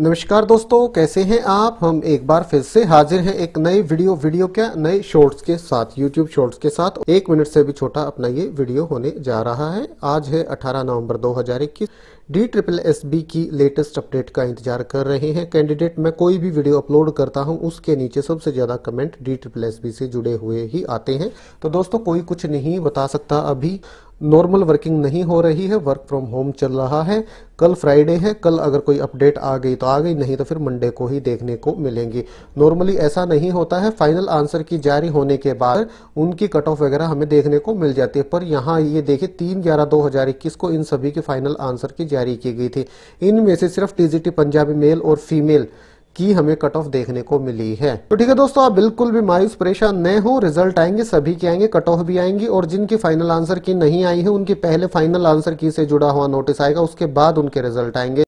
नमस्कार दोस्तों कैसे हैं आप हम एक बार फिर से हाजिर हैं एक नई वीडियो वीडियो क्या नए शॉर्ट्स के साथ यूट्यूब शॉर्ट्स के साथ एक मिनट से भी छोटा अपना ये वीडियो होने जा रहा है आज है 18 नवंबर 2021 डी ट्रिपल एस बी की लेटेस्ट अपडेट का इंतजार कर रहे हैं कैंडिडेट मैं कोई भी वीडियो अपलोड करता हूं उसके नीचे सबसे ज़्यादा comment D triple S B से जुड़े हुए ही आते हैं तो दोस्तों कोई कुछ नहीं बता सकता अभी नॉर्मल वर्किंग नहीं हो रही है वर्क फ्रॉम होम चल रहा है कल फ्राइडे है कल अगर कोई अपडेट आ गई तो आ गई नहीं तो फिर मंडे को ही देखने को मिलेंगी नॉर्मली ऐसा नहीं होता है फाइनल आंसर की जारी होने के बाद उनकी कट ऑफ वगैरह हमें देखने को मिल जाती है पर यहाँ ये देखिए तीन ग्यारह दो हजार इक्कीस को इन सभी की फाइनल आंसर की जारी की गई थी इनमें से सिर्फ टीजीटी पंजाबी मेल और फीमेल की हमें कट ऑफ देखने को मिली है तो ठीक है दोस्तों आप बिल्कुल भी मायूस परेशान न हो रिजल्ट आएंगे सभी के आएंगे कट ऑफ भी आएंगी और जिनकी फाइनल आंसर की नहीं आई है उनकी पहले फाइनल आंसर की से जुड़ा हुआ नोटिस आएगा उसके बाद उनके रिजल्ट आएंगे